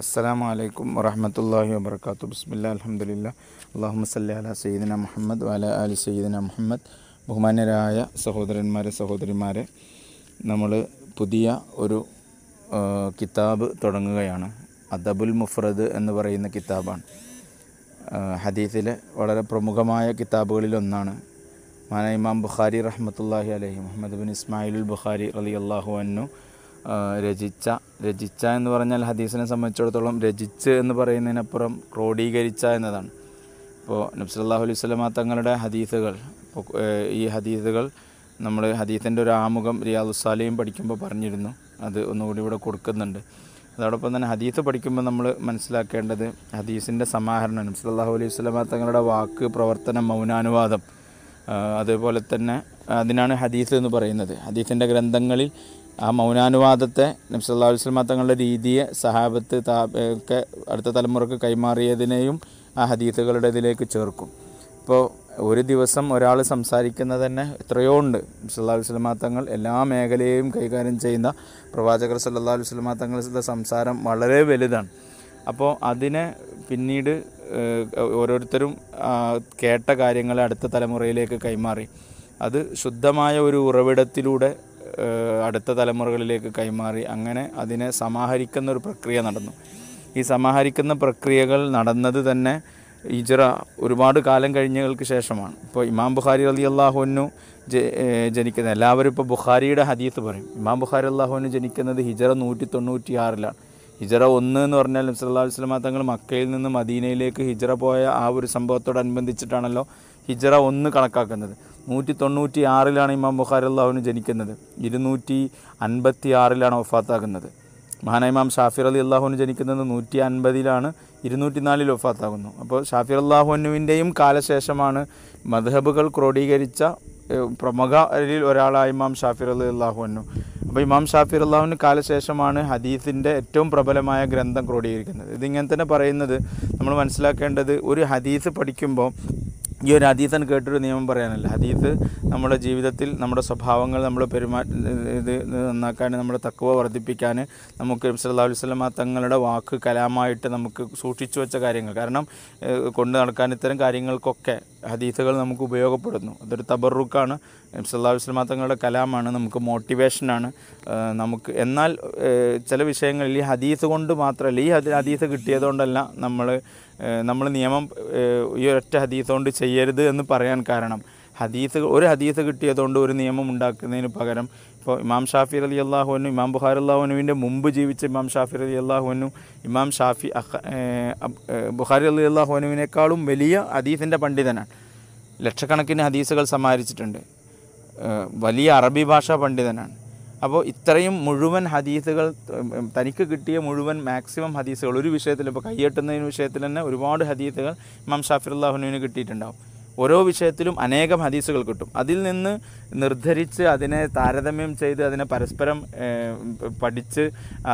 അസ്സാം വലൈക്കും വറഹമത്തല്ലാഹി വാബർക്കാത്തു ബിസ്മില്ല അലഹമുല്ല അള്ളാഹു സല്ലി അല സയ്യിദിന മുഹമ്മദ് വല അലി സയ്യിദിന മുഹമ്മദ് ബഹുമാനരായ സഹോദരന്മാരെ സഹോദരിമാരെ നമ്മൾ പുതിയ ഒരു കിതാബ് തുടങ്ങുകയാണ് അദബുൽ മുഫ്രദ് എന്ന് പറയുന്ന കിതാബാണ് ഹദീസിലെ വളരെ പ്രമുഖമായ കിതാബുകളിലൊന്നാണ് മാന ഇമാം ബുഖാരി റഹ്മത്തുല്ലാഹി അലഹി മുഹമ്മദ് ബിൻ ഇസ്മായിൽ ബുഖാരി അലി അള്ളാഹു അന്നു രചിച്ച രചിച്ച എന്ന് പറഞ്ഞാൽ ഹദീസിനെ സംബന്ധിച്ചിടത്തോളം രചിച്ച് എന്ന് പറയുന്നതിനപ്പുറം ക്രോഡീകരിച്ച എന്നതാണ് ഇപ്പോൾ നബ്സല്ലാഹു അലൈഹി സ്വലമ തങ്ങളുടെ ഹദീസുകൾ ഈ ഹദീസുകൾ നമ്മൾ ഹദീസിൻ്റെ ഒരു ആമുഖം റിയാദുസാലയും പഠിക്കുമ്പോൾ പറഞ്ഞിരുന്നു അത് ഒന്നുകൂടി ഇവിടെ കൊടുക്കുന്നുണ്ട് അതോടൊപ്പം തന്നെ ഹദീസ് പഠിക്കുമ്പോൾ നമ്മൾ മനസ്സിലാക്കേണ്ടത് ഹദീസിൻ്റെ സമാഹരണം നബ്സല്ലാഹു അലൈഹി സ്വലമ തങ്ങളുടെ വാക്ക് പ്രവർത്തനം മൗനാനുവാദം അതുപോലെ തന്നെ അതിനാണ് ഹദീസ് എന്ന് പറയുന്നത് ഹദീസിൻ്റെ ഗ്രന്ഥങ്ങളിൽ ആ മൗനാനുവാദത്തെ നബ്സല്ലാ വസ്ലമ തങ്ങളുടെ രീതിയെ സഹാബത്ത് ഒക്കെ അടുത്ത തലമുറക്ക് കൈമാറിയതിനെയും ആ ഹദീത്തുകളുടെ ഇതിലേക്ക് ചേർക്കും ഇപ്പോൾ ഒരു ദിവസം ഒരാൾ സംസാരിക്കുന്നത് തന്നെ എത്രയോ ഉണ്ട് സല്ലാ വസ്ലമ തങ്ങൾ എല്ലാ മേഖലയെയും കൈകാര്യം ചെയ്യുന്ന പ്രവാചകർ സല്ലാ വസ്ലമ തങ്ങളുടെ സംസാരം വളരെ വലുതാണ് അപ്പോൾ അതിനെ പിന്നീട് ഓരോരുത്തരും കേട്ട കാര്യങ്ങളെ അടുത്ത തലമുറയിലേക്ക് കൈമാറി അത് ശുദ്ധമായ ഒരു ഉറവിടത്തിലൂടെ അടുത്ത തലമുറകളിലേക്ക് കൈമാറി അങ്ങനെ അതിനെ സമാഹരിക്കുന്ന ഒരു പ്രക്രിയ നടന്നു ഈ സമാഹരിക്കുന്ന പ്രക്രിയകൾ നടന്നത് തന്നെ ഇജറ ഒരുപാട് കാലം കഴിഞ്ഞങ്ങൾക്ക് ശേഷമാണ് ഇപ്പോൾ ഇമാം ബുഖാരി അലി അള്ളാഹുവിനു ജനിക്കുന്ന എല്ലാവരും ഇപ്പോൾ ബുഖാരിയുടെ ഹദീസ് പറയും ഇമാം ബുഖാരി അള്ളാഹുനു ജനിക്കുന്നത് ഹിജറ നൂറ്റി തൊണ്ണൂറ്റി ആറിലാണ് ഹിജറ ഒന്ന് എന്ന് പറഞ്ഞാൽ നബ്സല്ലാ വസ്ലമ തങ്ങൾ മക്കയിൽ നിന്ന് മദീനയിലേക്ക് ഹിജറ പോയ ആ ഒരു സംഭവത്തോടനുബന്ധിച്ചിട്ടാണല്ലോ ഹിജറ ഒന്ന് കണക്കാക്കുന്നത് നൂറ്റി തൊണ്ണൂറ്റി ആറിലാണ് ഇമാം ബുഖാരി അള്ളാഹുവിന് ജനിക്കുന്നത് ഇരുന്നൂറ്റി അൻപത്തി ആറിലാണ് ഒഫാത്താകുന്നത് മഹാന ഇമാം ഷാഫിർ അലി അള്ളാഹുവിന് ജനിക്കുന്നത് നൂറ്റി അൻപതിലാണ് ഇരുന്നൂറ്റി നാലിൽ ഒഫാത്താകുന്നു അപ്പോൾ ഷാഫിർ അള്ളാഹുവിൻ്റെയും കാലശേഷമാണ് മധബുകൾ ക്രോഡീകരിച്ച പ്രമുഖരിൽ ഒരാളായ ഇമാം ഷാഫിർ അലി അള്ളാഹുവിനു അപ്പോൾ ഇമാം ഷാഫിർ അള്ളാഹുവിന് കാലശേഷമാണ് ഹദീസിൻ്റെ ഏറ്റവും പ്രബലമായ ഗ്രന്ഥം ക്രോഡീകരിക്കുന്നത് ഇതിങ്ങനെ തന്നെ പറയുന്നത് നമ്മൾ മനസ്സിലാക്കേണ്ടത് ഒരു ഹദീസ് പഠിക്കുമ്പോൾ ഈ ഒരു ഹദീസൻ കേട്ടൊരു നിയമം പറയാനല്ല ഹദീസ് നമ്മുടെ ജീവിതത്തിൽ നമ്മുടെ സ്വഭാവങ്ങൾ നമ്മുടെ പെരുമാ ഇത് നന്നാക്കാൻ നമ്മുടെ തക്കവ വർദ്ധിപ്പിക്കാൻ നമുക്ക് അലൈഹി വസല്ലം തങ്ങളുടെ വാക്ക് കലാമായിട്ട് നമുക്ക് സൂക്ഷിച്ചു വെച്ച കാര്യങ്ങൾ കാരണം കൊണ്ടു നടക്കാൻ ഇത്തരം കാര്യങ്ങൾക്കൊക്കെ ഹദീസുകൾ നമുക്ക് ഉപയോഗപ്പെടുന്നു അതൊരു തബറുക്കാണ് അലൈഹി വസല്ലം തങ്ങളുടെ കലാമാണ് നമുക്ക് മോട്ടിവേഷനാണ് നമുക്ക് എന്നാൽ ചില വിഷയങ്ങളിൽ ഈ ഹദീസ് കൊണ്ട് മാത്രമല്ല ഈ ഹദീസ് കിട്ടിയതുകൊണ്ടല്ല നമ്മൾ നമ്മൾ നിയമം ഈ ഒറ്റ ഹദീസുകൊണ്ട് ചെയ്യരുത് എന്ന് പറയാൻ കാരണം ഹദീസ് ഒരു ഹദീസ് കിട്ടിയതുകൊണ്ട് ഒരു നിയമം ഉണ്ടാക്കുന്നതിന് പകരം ഇപ്പോൾ ഇമാം ഷാഫി അലി അള്ളാഹുവിനും ഇമാം ബുഹാർ അള്ളാഹുനുവിൻ്റെ മുമ്പ് ജീവിച്ച ഇമാം ഷാഫി അലി അള്ളാഹുവിനും ഇമാം ഷാഫി ബുഹാരി അലി അള്ളാഹുവിനുവിനേക്കാളും വലിയ ഹദീസിൻ്റെ പണ്ഡിതനാണ് ലക്ഷക്കണക്കിന് ഹദീസുകൾ സമാഹരിച്ചിട്ടുണ്ട് വലിയ അറബി ഭാഷാ പണ്ഡിതനാണ് അപ്പോൾ ഇത്രയും മുഴുവൻ ഹദീസുകൾ തനിക്ക് കിട്ടിയ മുഴുവൻ മാക്സിമം ഹദീസുകൾ ഒരു വിഷയത്തിൽ ഇപ്പോൾ കൈയെട്ടുന്നതിന് വിഷയത്തിൽ തന്നെ ഒരുപാട് ഹദീസുകൾ ഇമാം ഷാഫിറുല്ലാഹുനുവിന് കിട്ടിയിട്ടുണ്ടാകും ഓരോ വിഷയത്തിലും അനേകം ഹദീസുകൾ കിട്ടും അതിൽ നിന്ന് നിർദ്ധരിച്ച് അതിനെ താരതമ്യം ചെയ്ത് അതിനെ പരസ്പരം പഠിച്ച്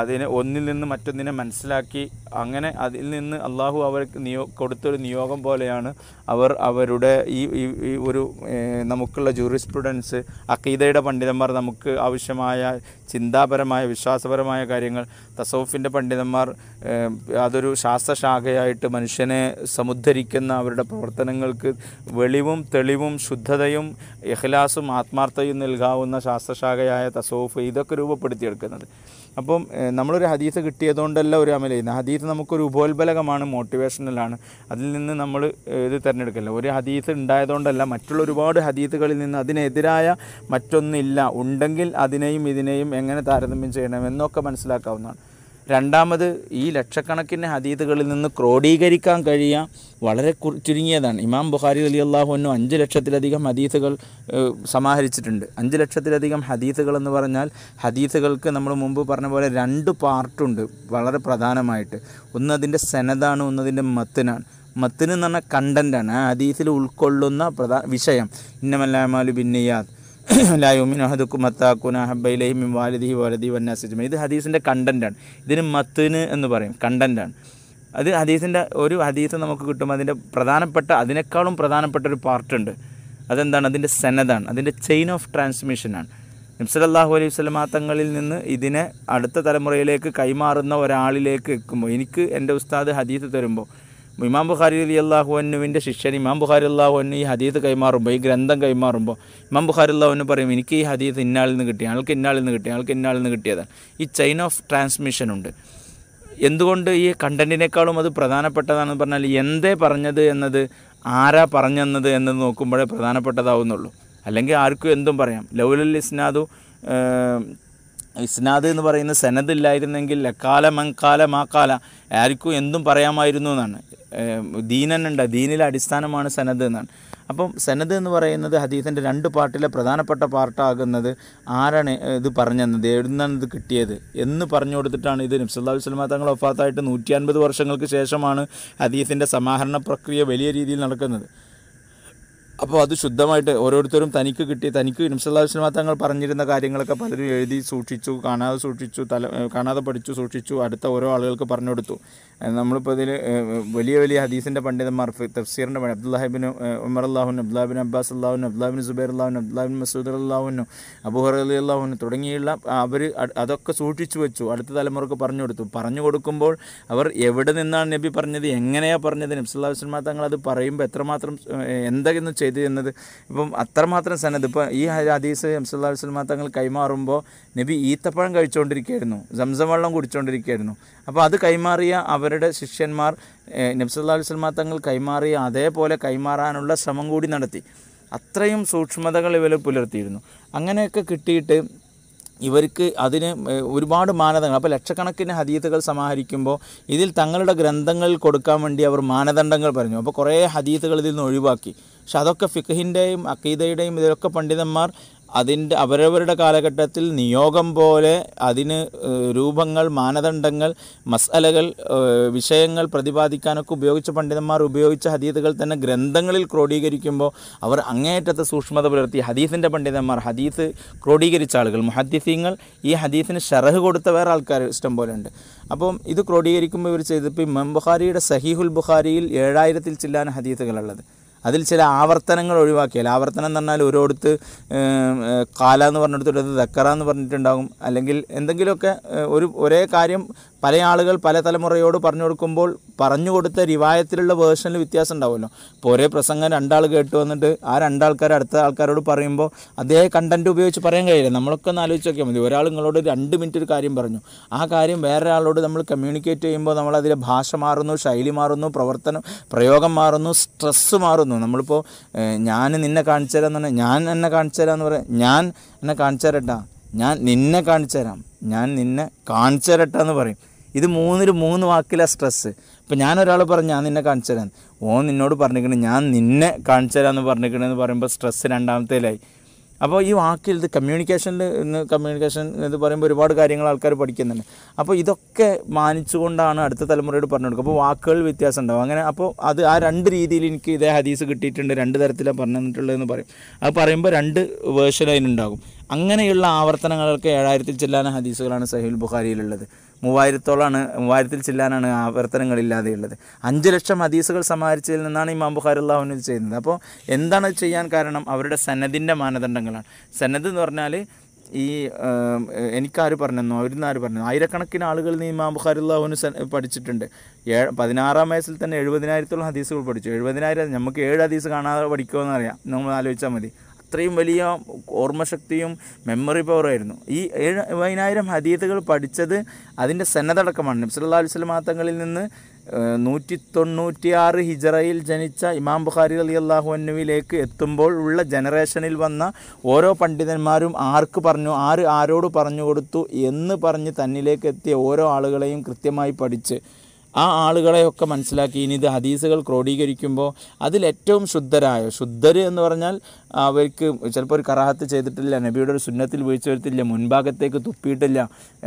അതിനെ ഒന്നിൽ നിന്ന് മറ്റൊന്നിനെ മനസ്സിലാക്കി അങ്ങനെ അതിൽ നിന്ന് അള്ളാഹു അവർക്ക് നിയോ കൊടുത്തൊരു നിയോഗം പോലെയാണ് അവർ അവരുടെ ഈ ഈ ഒരു നമുക്കുള്ള ജൂറിസ്പ്രുഡൻസ് അക്കീതയുടെ പണ്ഡിതന്മാർ നമുക്ക് ആവശ്യമായ ചിന്താപരമായ വിശ്വാസപരമായ കാര്യങ്ങൾ തസൗഫിൻ്റെ പണ്ഡിതന്മാർ അതൊരു ശാസ്ത്രശാഖയായിട്ട് മനുഷ്യനെ സമുദ്ധരിക്കുന്ന അവരുടെ പ്രവർത്തനങ്ങൾക്ക് വെളിവും തെളിവും ശുദ്ധതയും ഇഖ്ലാസും ആത്മാർത്ഥയും നൽകാവുന്ന ശാസ്ത്രശാഖയായ തസോഫ് ഇതൊക്കെ രൂപപ്പെടുത്തിയെടുക്കുന്നത് അപ്പം നമ്മളൊരു ഹദീസ് കിട്ടിയതുകൊണ്ടല്ല ഒരു അമല ചെയ്യുന്നത് ഹദീസ് നമുക്കൊരു ഉപോത്ബലകമാണ് മോട്ടിവേഷണലാണ് അതിൽ നിന്ന് നമ്മൾ ഇത് തിരഞ്ഞെടുക്കില്ല ഒരു ഹദീസ് ഉണ്ടായതുകൊണ്ടല്ല മറ്റുള്ള ഒരുപാട് ഹദീസുകളിൽ നിന്ന് അതിനെതിരായ മറ്റൊന്നില്ല ഉണ്ടെങ്കിൽ അതിനെയും ഇതിനെയും എങ്ങനെ താരതമ്യം ചെയ്യണമെന്നൊക്കെ മനസ്സിലാക്കാവുന്നതാണ് രണ്ടാമത് ഈ ലക്ഷക്കണക്കിന് ഹദീദുകളിൽ നിന്ന് ക്രോഡീകരിക്കാൻ കഴിയുക വളരെ ചുരുങ്ങിയതാണ് ഇമാം ബുഖാരി അലി അള്ളാഹുവിനും അഞ്ച് ലക്ഷത്തിലധികം ഹദീസുകൾ സമാഹരിച്ചിട്ടുണ്ട് അഞ്ച് ലക്ഷത്തിലധികം ഹദീസുകൾ എന്ന് പറഞ്ഞാൽ ഹദീസുകൾക്ക് നമ്മൾ മുമ്പ് പറഞ്ഞ പോലെ രണ്ട് പാർട്ടുണ്ട് വളരെ പ്രധാനമായിട്ട് ഒന്ന് അതിൻ്റെ സെനതാണ് ഒന്നതിൻ്റെ മത്തിനാണ് മത്തിന് എന്ന് പറഞ്ഞാൽ കണ്ടൻറ്റാണ് ആ ഹദീസിൽ ഉൾക്കൊള്ളുന്ന പ്രധാന വിഷയം ഇന്നമല്ലാമാലു ബിന്നയാദ് ലായുമിനഹദുക്കും മത്താക്കുന ഹബ്ബൈലഹിം വാലദി വാലദി വന്നാസിജുമ ഇത് ഹദീസിൻ്റെ കണ്ടൻറ്റാണ് ഇതിന് മത്തിന് എന്ന് പറയും കണ്ടൻറ്റാണ് അത് ഹദീസിൻ്റെ ഒരു ഹദീസ് നമുക്ക് കിട്ടും അതിൻ്റെ പ്രധാനപ്പെട്ട അതിനേക്കാളും പ്രധാനപ്പെട്ട ഒരു പാർട്ടുണ്ട് അതെന്താണ് അതിൻ്റെ സെനതാണ് അതിൻ്റെ ചെയിൻ ഓഫ് ട്രാൻസ്മിഷനാണ് നിംസലല്ലാഹു അലൈഹി സ്വലമാ തങ്ങളിൽ നിന്ന് ഇതിനെ അടുത്ത തലമുറയിലേക്ക് കൈമാറുന്ന ഒരാളിലേക്ക് എത്തുമ്പോൾ എനിക്ക് എൻ്റെ ഉസ്താദ് ഹദീസ് തരുമ്പോൾ ഇമാം ബുഖാരി അലി അള്ളാഹുവിൻ്റെ ശിഷ്യൻ ഇമാം ബുഖാരി അള്ളാഹുവിന് ഈ ഹദീത് കൈമാറുമ്പോൾ ഈ ഗ്രന്ഥം കൈമാറുമ്പോൾ ഇമാം ബുഖാരി അള്ളാഹുവിന് പറയും എനിക്ക് ഈ ഹദീത് ഇന്നാളിൽ നിന്ന് കിട്ടി ആൾക്ക് ഇന്നാളിൽ നിന്ന് കിട്ടി ആൾക്ക് ഇന്നാളിൽ നിന്ന് കിട്ടിയതാണ് ഈ ചെയിൻ ഓഫ് ട്രാൻസ്മിഷൻ ഉണ്ട് എന്തുകൊണ്ട് ഈ കണ്ടൻറ്റിനേക്കാളും അത് പ്രധാനപ്പെട്ടതാണെന്ന് പറഞ്ഞാൽ എന്തേ പറഞ്ഞത് എന്നത് ആരാ പറഞ്ഞെന്നത് എന്നത് നോക്കുമ്പോഴേ പ്രധാനപ്പെട്ടതാവുന്നുള്ളൂ അല്ലെങ്കിൽ ആർക്കും എന്തും പറയാം ലൗലുൽ ഇസ്നാദു ഇസ്നാദ് എന്ന് പറയുന്ന സെനദില്ലായിരുന്നെങ്കിൽ ലക്കാലം മങ്കാല മാക്കാല ആർക്കും എന്തും പറയാമായിരുന്നു എന്നാണ് ദീനനുണ്ട് ദീനിലെ അടിസ്ഥാനമാണ് സനദ് എന്നാണ് അപ്പം സനദ് എന്ന് പറയുന്നത് ഹദീസിൻ്റെ രണ്ട് പാട്ടിലെ പ്രധാനപ്പെട്ട പാർട്ടാകുന്നത് ആരാണ് ഇത് പറഞ്ഞത് എവിടുന്നാണ് ഇത് കിട്ടിയത് എന്ന് പറഞ്ഞു കൊടുത്തിട്ടാണ് ഇത് നബ്സല്ലാ വസ്ലമ തങ്ങൾ ഒഫാത്തായിട്ട് നൂറ്റി അൻപത് വർഷങ്ങൾക്ക് ശേഷമാണ് ഹദീസിൻ്റെ സമാഹരണ പ്രക്രിയ വലിയ രീതിയിൽ നടക്കുന്നത് അപ്പോൾ അത് ശുദ്ധമായിട്ട് ഓരോരുത്തരും തനിക്ക് കിട്ടി തനിക്ക് നിമിഷല്ലാസ്ലമ തങ്ങൾ പറഞ്ഞിരുന്ന കാര്യങ്ങളൊക്കെ പലരും എഴുതി സൂക്ഷിച്ചു കാണാതെ സൂക്ഷിച്ചു തല കാണാതെ പഠിച്ചു സൂക്ഷിച്ചു അടുത്ത ഓരോ ആളുകൾക്ക് പറഞ്ഞു കൊടുത്തു നമ്മളിപ്പോൾ ഇതിൽ വലിയ വലിയ ഹദീസിൻ്റെ പണ്ഡിതന്മാർ തഫ്സീറിൻ്റെ പണ്ഡിത അബ്ദുല്ലാഹിബിൻ ഉമർ അള്ളാഹു അബ്ദുല്ലാബിൻ അബ്ബാസ് അള്ളാഹു അബ്ദുല്ലാബിൻ സുബൈർ അള്ളാഹു അബ്ദുല്ലാബിൻ മസൂദ് അള്ളാഹുനു അബുഹർ അലി അള്ളാഹുനു തുടങ്ങിയുള്ള അവർ അതൊക്കെ സൂക്ഷിച്ചു വെച്ചു അടുത്ത തലമുറക്ക് പറഞ്ഞു കൊടുത്തു പറഞ്ഞു കൊടുക്കുമ്പോൾ അവർ എവിടെ നിന്നാണ് നബി പറഞ്ഞത് എങ്ങനെയാണ് പറഞ്ഞത് നബ്സുല്ലാ വസ്ലമാ തങ്ങൾ അത് പറയുമ്പോൾ എത്രമാത്രം എന്തെന്ന് ചെയ്തു എന്നത് ഇപ്പം അത്രമാത്രം സന്നദ്ധ ഇപ്പം ഈ ഹദീസ് നബ്സുല്ലാ വസ്ലമാ തങ്ങൾ കൈമാറുമ്പോൾ നബി ഈത്തപ്പഴം കഴിച്ചുകൊണ്ടിരിക്കുകയായിരുന്നു സംസം വെള്ളം കുടിച്ചുകൊണ്ടിരിക്കുകയായിരുന്നു അപ്പോൾ അത് കൈമാറിയ അവർ അവരുടെ ശിഷ്യന്മാർ നബ്സല്ലാ അലുസൽമാ തങ്ങൾ കൈമാറിയ അതേപോലെ കൈമാറാനുള്ള ശ്രമം കൂടി നടത്തി അത്രയും സൂക്ഷ്മതകൾ ഇവർ പുലർത്തിയിരുന്നു അങ്ങനെയൊക്കെ കിട്ടിയിട്ട് ഇവർക്ക് അതിന് ഒരുപാട് മാനദണ്ഡങ്ങൾ അപ്പോൾ ലക്ഷക്കണക്കിന് ഹദീത്തുകൾ സമാഹരിക്കുമ്പോൾ ഇതിൽ തങ്ങളുടെ ഗ്രന്ഥങ്ങൾ കൊടുക്കാൻ വേണ്ടി അവർ മാനദണ്ഡങ്ങൾ പറഞ്ഞു അപ്പോൾ കുറേ ഹദീത്തുകൾ ഇതിൽ നിന്ന് ഒഴിവാക്കി പക്ഷെ അതൊക്കെ ഫിഖഹിൻ്റെയും അക്കീദയുടെയും ഇതിലൊക്കെ പണ്ഡിതന്മാർ അതിൻ്റെ അവരവരുടെ കാലഘട്ടത്തിൽ നിയോഗം പോലെ അതിന് രൂപങ്ങൾ മാനദണ്ഡങ്ങൾ മസലകൾ വിഷയങ്ങൾ പ്രതിപാദിക്കാനൊക്കെ ഉപയോഗിച്ച പണ്ഡിതന്മാർ ഉപയോഗിച്ച ഹദീദുകൾ തന്നെ ഗ്രന്ഥങ്ങളിൽ ക്രോഡീകരിക്കുമ്പോൾ അവർ അങ്ങേയറ്റത്തെ സൂക്ഷ്മത പുലർത്തി ഹദീസിൻ്റെ പണ്ഡിതന്മാർ ഹദീസ് ക്രോഡീകരിച്ച ആളുകൾ മുഹദ്ദിഫീങ്ങൾ ഈ ഹദീസിന് ഷറഹ് കൊടുത്ത വേറെ ആൾക്കാർ ഇഷ്ടം പോലെ ഉണ്ട് അപ്പം ഇത് ക്രോഡീകരിക്കുമ്പോൾ ഇവർ ചെയ്തപ്പോൾ ഇമാം ബുഖാരിയുടെ സഹീഹുൽ ബുഖാരിയിൽ ഏഴായിരത്തിൽ ചില്ലാൻ ഹദീസുകളുള്ളത് അതിൽ ചില ആവർത്തനങ്ങൾ ഒഴിവാക്കിയാൽ ആവർത്തനം എന്ന് പറഞ്ഞാൽ ഒരോടുത്ത് കാല എന്ന് പറഞ്ഞിടത്തോടത്ത് ദക്കറ എന്ന് പറഞ്ഞിട്ടുണ്ടാകും അല്ലെങ്കിൽ എന്തെങ്കിലുമൊക്കെ ഒരു ഒരേ കാര്യം പല ആളുകൾ പല തലമുറയോട് പറഞ്ഞു കൊടുക്കുമ്പോൾ പറഞ്ഞു കൊടുത്ത റിവായത്തിലുള്ള വേർഷനിൽ വ്യത്യാസം ഉണ്ടാവുമല്ലോ ഇപ്പോൾ ഒരേ പ്രസംഗം രണ്ടാൾ കേട്ട് വന്നിട്ട് ആ രണ്ടാൾക്കാർ അടുത്ത ആൾക്കാരോട് പറയുമ്പോൾ അതേ കണ്ടൻറ്റ് ഉപയോഗിച്ച് പറയാൻ കഴിയില്ല നമ്മളൊക്കെ ഒന്ന് ആലോചിച്ച് നോക്കിയാൽ മതി ഒരാൾ നിങ്ങളോട് രണ്ട് മിനിറ്റ് ഒരു കാര്യം പറഞ്ഞു ആ കാര്യം വേറൊരാളോട് നമ്മൾ കമ്മ്യൂണിക്കേറ്റ് ചെയ്യുമ്പോൾ നമ്മൾ അതിലെ ഭാഷ മാറുന്നു ശൈലി മാറുന്നു പ്രവർത്തനം പ്രയോഗം മാറുന്നു സ്ട്രെസ്സ് മാറുന്നു നമ്മളിപ്പോൾ ഞാൻ നിന്നെ കാണിച്ചു തരാമെന്ന് പറഞ്ഞാൽ ഞാൻ എന്നെ കാണിച്ചു തരാമെന്ന് പറയാം ഞാൻ എന്നെ കാണിച്ചു തരട്ടാ ഞാൻ നിന്നെ കാണിച്ചു തരാം ഞാൻ നിന്നെ കാണിച്ചു തരട്ടെന്ന് പറയും ഇത് മൂന്നിൽ മൂന്ന് വാക്കിലാണ് സ്ട്രെസ്സ് ഇപ്പം ഞാനൊരാൾ പറഞ്ഞു ഞാൻ നിന്നെ കാണിച്ചു തരാം ഓ നിന്നോട് പറഞ്ഞിരിക്കണേ ഞാൻ നിന്നെ കാണിച്ചു തരാമെന്ന് പറഞ്ഞിരിക്കണമെന്ന് പറയുമ്പോൾ സ്ട്രെസ്സ് രണ്ടാമത്തേലായി അപ്പോൾ ഈ വാക്കിൽ ഇത് കമ്മ്യൂണിക്കേഷനിൽ ഇന്ന് കമ്മ്യൂണിക്കേഷൻ എന്ന് പറയുമ്പോൾ ഒരുപാട് കാര്യങ്ങൾ ആൾക്കാർ പഠിക്കുന്നുണ്ട് അപ്പോൾ ഇതൊക്കെ മാനിച്ചുകൊണ്ടാണ് അടുത്ത തലമുറയോട് പറഞ്ഞു കൊടുക്കുക അപ്പോൾ വാക്കുകൾ വ്യത്യാസം ഉണ്ടാവും അങ്ങനെ അപ്പോൾ അത് ആ രണ്ട് രീതിയിൽ എനിക്ക് ഇതേ ഹദീസ് കിട്ടിയിട്ടുണ്ട് രണ്ട് തരത്തിലാണ് പറഞ്ഞിട്ടുള്ളതെന്ന് പറയും അത് പറയുമ്പോൾ രണ്ട് വേർഷൻ അതിനുണ്ടാകും അങ്ങനെയുള്ള ആവർത്തനങ്ങൾക്ക് ഏഴായിരത്തിൽ ചില്ലാന ഹദീസുകളാണ് സഹീൽ ബുഖാരിയിലുള്ളത് മൂവായിരത്തോളാണ് മൂവായിരത്തിൽ ആവർത്തനങ്ങളില്ലാതെ ആവർത്തനങ്ങളില്ലാതെയുള്ളത് അഞ്ച് ലക്ഷം ഹദീസുകൾ സമാഹരിച്ചതിൽ നിന്നാണ് ഇമാം ബുഖാരി അള്ളാഹുനിൽ ചെയ്യുന്നത് അപ്പോൾ എന്താണ് ചെയ്യാൻ കാരണം അവരുടെ സന്നദ്ധിൻ്റെ മാനദണ്ഡങ്ങളാണ് സന്നദ്ധ എന്ന് പറഞ്ഞാൽ ഈ എനിക്കാര് പറഞ്ഞെന്നു അവരിൽ നിന്ന് ആര് പറഞ്ഞു ആയിരക്കണക്കിന് ആളുകൾ നിന്ന് ഇമാം ബുഖാരുല്ലാഹുവിന് പഠിച്ചിട്ടുണ്ട് ഏ പതിനാറാം വയസ്സിൽ തന്നെ എഴുപതിനായിരത്തോളം ഹദീസുകൾ പഠിച്ചു എഴുപതിനായിരം നമുക്ക് ഏഴ് ഹദീസ് കാണാതെ പഠിക്കുമോ എന്നറിയാം നമ്മൾ ആലോചിച്ചാൽ മതി അത്രയും വലിയ ഓർമ്മശക്തിയും മെമ്മറി പവറായിരുന്നു ഈ ഏഴ് പതിനായിരം ഹദീത്തുകൾ പഠിച്ചത് അതിൻ്റെ സന്നദ്ധടക്കമാണ് നബ്സല്ലാ അലുസ്ലം മാത്തങ്ങളിൽ നിന്ന് നൂറ്റി തൊണ്ണൂറ്റിയാറ് ഹിജറയിൽ ജനിച്ച ഇമാം ബുഖാരി അലി അള്ളാഹു അന്നുവിലേക്ക് എത്തുമ്പോൾ ഉള്ള ജനറേഷനിൽ വന്ന ഓരോ പണ്ഡിതന്മാരും ആർക്ക് പറഞ്ഞു ആര് ആരോട് പറഞ്ഞു കൊടുത്തു എന്ന് പറഞ്ഞ് തന്നിലേക്ക് എത്തിയ ഓരോ ആളുകളെയും കൃത്യമായി പഠിച്ച് ആ ആളുകളെയൊക്കെ മനസ്സിലാക്കി ഇനി ഇത് ഹദീസുകൾ ക്രോഡീകരിക്കുമ്പോൾ അതിലേറ്റവും ശുദ്ധരായ ശുദ്ധർ എന്ന് പറഞ്ഞാൽ അവർക്ക് ചിലപ്പോൾ ഒരു കറാഹത്ത് ചെയ്തിട്ടില്ല നബിയുടെ ഒരു സുന്നത്തിൽ വീഴ്ച വരുത്തില്ല മുൻഭാഗത്തേക്ക് തുപ്പിയിട്ടില്ല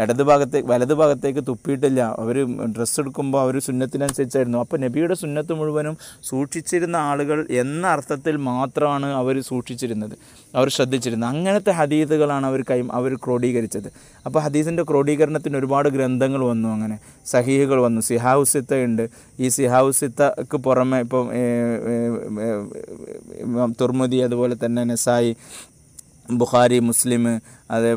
ഇടത് ഭാഗത്തേക്ക് വലത് ഭാഗത്തേക്ക് തുപ്പിയിട്ടില്ല അവർ ഡ്രസ്സ് എടുക്കുമ്പോൾ അവർ സുന്നത്തിനനുസരിച്ചായിരുന്നു അപ്പോൾ നബിയുടെ സുന്നത്ത് മുഴുവനും സൂക്ഷിച്ചിരുന്ന ആളുകൾ എന്ന അർത്ഥത്തിൽ മാത്രമാണ് അവർ സൂക്ഷിച്ചിരുന്നത് അവർ ശ്രദ്ധിച്ചിരുന്നത് അങ്ങനത്തെ ഹദീസുകളാണ് അവർ കൈ അവർ ക്രോഡീകരിച്ചത് അപ്പോൾ ഹദീസിൻ്റെ ക്രോഡീകരണത്തിന് ഒരുപാട് ഗ്രന്ഥങ്ങൾ വന്നു അങ്ങനെ സഹീഹുകൾ വന്നു സിഹാവ് ഉണ്ട് ഈ സിഹൗസിത്തക്ക് പുറമെ ഇപ്പം തുർമുദി അതുപോലെ തന്നെ നെസായി ബുഖാരി മുസ്ലിം അതേ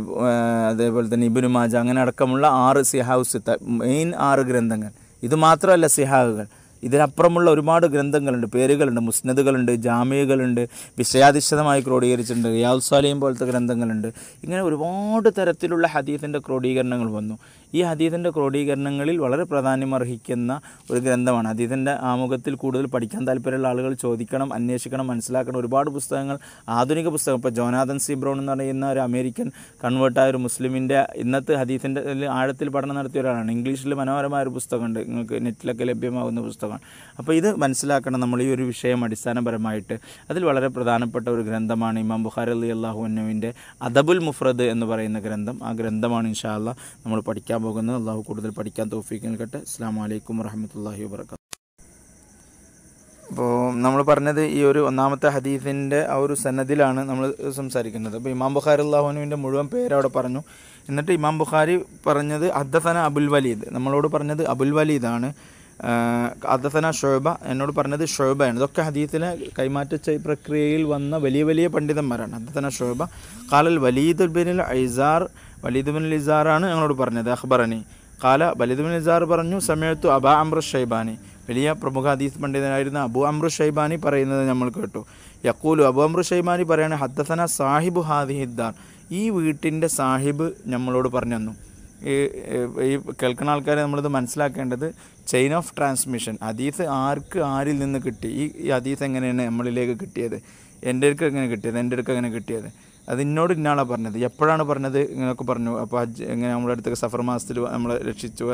അതേപോലെ തന്നെ ഇബിനു മാജ അങ്ങനെ അടക്കമുള്ള ആറ് സിഹാവുസിത്ത മെയിൻ ആറ് ഗ്രന്ഥങ്ങൾ ഇത് മാത്രമല്ല സിഹാഹുകൾ ഇതിനപ്പുറമുള്ള ഒരുപാട് ഗ്രന്ഥങ്ങളുണ്ട് പേരുകളുണ്ട് മുസ്നദുകളുണ്ട് ജാമ്യകളുണ്ട് വിഷയാധിഷ്ഠിതമായി ക്രോഡീകരിച്ചിട്ടുണ്ട് റിയാൽ പോലത്തെ ഗ്രന്ഥങ്ങളുണ്ട് ഇങ്ങനെ ഒരുപാട് തരത്തിലുള്ള ഹദീഫിൻ്റെ ക്രോഡീകരണങ്ങൾ വന്നു ഈ ഹദീസിൻ്റെ ക്രോഡീകരണങ്ങളിൽ വളരെ പ്രാധാന്യമർഹിക്കുന്ന ഒരു ഗ്രന്ഥമാണ് ഹദീസിൻ്റെ ആമുഖത്തിൽ കൂടുതൽ പഠിക്കാൻ താല്പര്യമുള്ള ആളുകൾ ചോദിക്കണം അന്വേഷിക്കണം മനസ്സിലാക്കണം ഒരുപാട് പുസ്തകങ്ങൾ ആധുനിക പുസ്തകം ഇപ്പോൾ ജോനാഥൻ സി ബ്രൗൺ എന്ന് പറയുന്ന ഒരു അമേരിക്കൻ കൺവേർട്ടായ ഒരു മുസ്ലിമിൻ്റെ ഇന്നത്തെ ഹദീസിൻ്റെ ആഴത്തിൽ പഠനം നടത്തിയ ഒരാളാണ് ഇംഗ്ലീഷിൽ മനോഹരമായ ഒരു പുസ്തകമുണ്ട് നിങ്ങൾക്ക് നെറ്റിലൊക്കെ ലഭ്യമാകുന്ന പുസ്തകമാണ് അപ്പോൾ ഇത് മനസ്സിലാക്കണം നമ്മൾ ഈ ഒരു വിഷയം അടിസ്ഥാനപരമായിട്ട് അതിൽ വളരെ പ്രധാനപ്പെട്ട ഒരു ഗ്രന്ഥമാണ് ഇമാം ബുഹാർ അലി അള്ളാഹു അദബുൽ മുഫ്രദ് എന്ന് പറയുന്ന ഗ്രന്ഥം ആ ഗ്രന്ഥമാണ് ഇൻഷാല്ല നമ്മൾ പഠിക്കാൻ പഠിക്കാൻ പോകുന്നത് അള്ളാഹു കൂടുതൽ പഠിക്കാൻ തോഫിക്ക് നൽകട്ടെ അസ്സാം വലൈക്കും വറഹമത്തല്ലാഹി വാബർക്കാത്തു അപ്പോൾ നമ്മൾ പറഞ്ഞത് ഈ ഒരു ഒന്നാമത്തെ ഹദീഫിൻ്റെ ആ ഒരു സന്നദ്ധിലാണ് നമ്മൾ സംസാരിക്കുന്നത് അപ്പോൾ ഇമാം ബുഖാരി അള്ളാഹുനുവിൻ്റെ മുഴുവൻ പേര് പറഞ്ഞു എന്നിട്ട് ഇമാം ബുഖാരി പറഞ്ഞത് അദ്ദസന അബുൽ വലീദ് നമ്മളോട് പറഞ്ഞത് അബുൽ വലീദാണ് അദ്ദസന ഷോബ എന്നോട് പറഞ്ഞത് ഷോബയാണ് ഇതൊക്കെ ഹദീസിലെ കൈമാറ്റ പ്രക്രിയയിൽ വന്ന വലിയ വലിയ പണ്ഡിതന്മാരാണ് അദ്ദസന ഷോബ കാലൽ വലീദുൽ ബിനിൽ ഐസാർ വലീദുബിൻ ലിസാറാണ് ഞങ്ങളോട് പറഞ്ഞത് അഖ്ബറനി കാല ബലിദുബിൻ ലിസാർ പറഞ്ഞു സമയത്തു അബ അമ്ര ഷൈബാനി വലിയ പ്രമുഖ ഹദീസ് പണ്ഡിതനായിരുന്ന അബു അമ്രു ഷൈബാനി പറയുന്നത് നമ്മൾ കേട്ടു യക്കൂലു അബു അമ്രു ഷൈബാനി പറയാണ് ഹദ്ദസന സാഹിബു ഹാദിഹിദ്ദാർ ഈ വീട്ടിൻ്റെ സാഹിബ് നമ്മളോട് പറഞ്ഞു തന്നു ഈ കേൾക്കുന്ന ആൾക്കാരെ നമ്മളിത് മനസ്സിലാക്കേണ്ടത് ചെയിൻ ഓഫ് ട്രാൻസ്മിഷൻ ഹദീസ് ആർക്ക് ആരിൽ നിന്ന് കിട്ടി ഈ ഹദീസ് എങ്ങനെയാണ് നമ്മളിലേക്ക് കിട്ടിയത് എൻ്റെ അടുക്ക് എങ്ങനെ കിട്ടിയത് എൻ്റെ അടുക്ക് എങ്ങനെ കിട്ടിയത് അത് എന്നോട് ഇന്നാളാണ് പറഞ്ഞത് എപ്പോഴാണ് പറഞ്ഞത് ഇങ്ങനെയൊക്കെ പറഞ്ഞു അപ്പോൾ ഹജ്ജ് ഇങ്ങനെ നമ്മുടെ അടുത്ത് സഫർ മാസത്തിൽ നമ്മൾ രക്ഷിച്ചു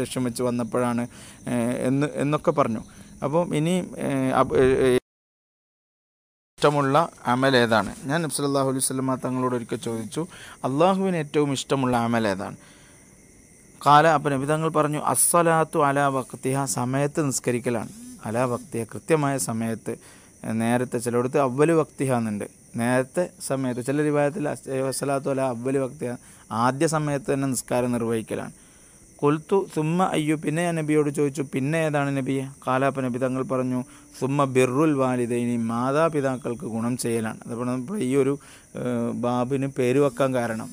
ലക്ഷ്യം വെച്ച് വന്നപ്പോഴാണ് എന്ന് എന്നൊക്കെ പറഞ്ഞു അപ്പം ഇനി ഇഷ്ടമുള്ള അമൽ ഏതാണ് ഞാൻ അല്ലാഹു അലൈഹി സ്വലമ തങ്ങളോട് ഒരിക്കൽ ചോദിച്ചു അള്ളാഹുവിന് ഏറ്റവും ഇഷ്ടമുള്ള അമൽ ഏതാണ് കാല അപ്പം നബി തങ്ങൾ പറഞ്ഞു അസ്സലാത്തു അല ഭക്തിഹ സമയത്ത് നിസ്കരിക്കലാണ് അല ഭക്തിഹ കൃത്യമായ സമയത്ത് നേരത്തെ ചിലയിടത്ത് അവല് ഭക്തിഹ എന്നുണ്ട് നേരത്തെ സമയത്ത് ചില രൂപത്തിൽ വസ്സലാത്തു അല്ല അവലി വക്ത ആദ്യ സമയത്ത് തന്നെ നിസ്കാരം നിർവഹിക്കലാണ് കൊൽത്തു സുമ്മ അയ്യു പിന്നെ ഞാൻ നബിയോട് ചോദിച്ചു പിന്നെ ഏതാണ് നബി കാലാപ്പ നബി തങ്ങൾ പറഞ്ഞു സുമ്മ ബിർറുൽ വാലിദൈനി മാതാപിതാക്കൾക്ക് ഗുണം ചെയ്യലാണ് അതുപോലെ നമ്മൾ ഈ ഒരു ബാബിന് പേര് വെക്കാൻ കാരണം